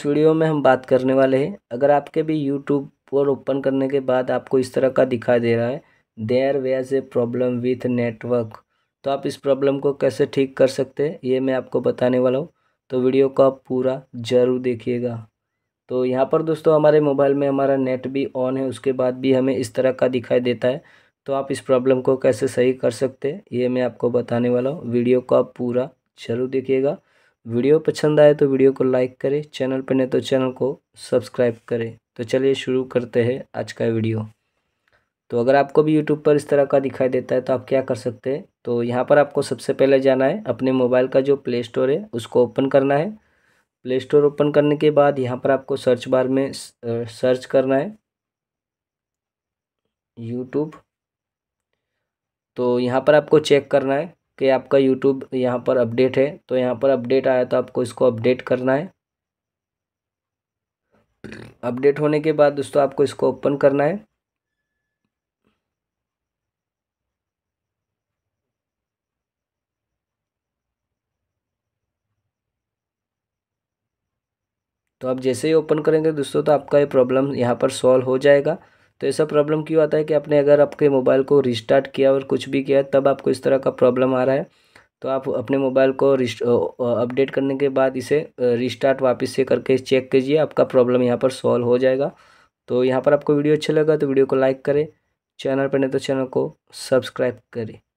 इस वीडियो में हम बात करने वाले हैं अगर आपके भी यूट्यूब पर ओपन करने के बाद आपको इस तरह का दिखाई दे रहा है there was a problem with network तो आप इस प्रॉब्लम को कैसे ठीक कर सकते हैं ये मैं आपको बताने वाला हूँ तो वीडियो को आप पूरा ज़रूर देखिएगा तो यहाँ पर दोस्तों हमारे मोबाइल में हमारा नेट भी ऑन है उसके बाद भी हमें इस तरह का दिखाई देता है तो आप इस प्रॉब्लम को कैसे सही कर सकते हैं ये मैं आपको बताने वाला हूँ वीडियो को आप पूरा ज़रूर देखिएगा वीडियो पसंद आए तो वीडियो को लाइक करें चैनल पर नहीं तो चैनल को सब्सक्राइब करें तो चलिए शुरू करते हैं आज का वीडियो तो अगर आपको भी यूट्यूब पर इस तरह का दिखाई देता है तो आप क्या कर सकते हैं तो यहाँ पर आपको सबसे पहले जाना है अपने मोबाइल का जो प्ले स्टोर है उसको ओपन करना है प्ले स्टोर ओपन करने के बाद यहाँ पर आपको सर्च बार में सर्च करना है यूट्यूब तो यहाँ पर आपको चेक करना है कि आपका यूट्यूब यहाँ पर अपडेट है तो यहाँ पर अपडेट आया तो आपको इसको अपडेट करना है अपडेट होने के बाद दोस्तों आपको इसको ओपन करना है तो आप जैसे ही ओपन करेंगे दोस्तों तो आपका ये प्रॉब्लम यहाँ पर सॉल्व हो जाएगा तो ऐसा प्रॉब्लम क्यों आता है कि आपने अगर आपके मोबाइल को रिस्टार्ट किया और कुछ भी किया तब आपको इस तरह का प्रॉब्लम आ रहा है तो आप अपने मोबाइल को अपडेट करने के बाद इसे रिस्टार्ट वापस से करके चेक कीजिए आपका प्रॉब्लम यहाँ पर सॉल्व हो जाएगा तो यहाँ पर आपको वीडियो अच्छा लगा तो वीडियो को लाइक करें चैनल पर नहीं तो चैनल को सब्सक्राइब करें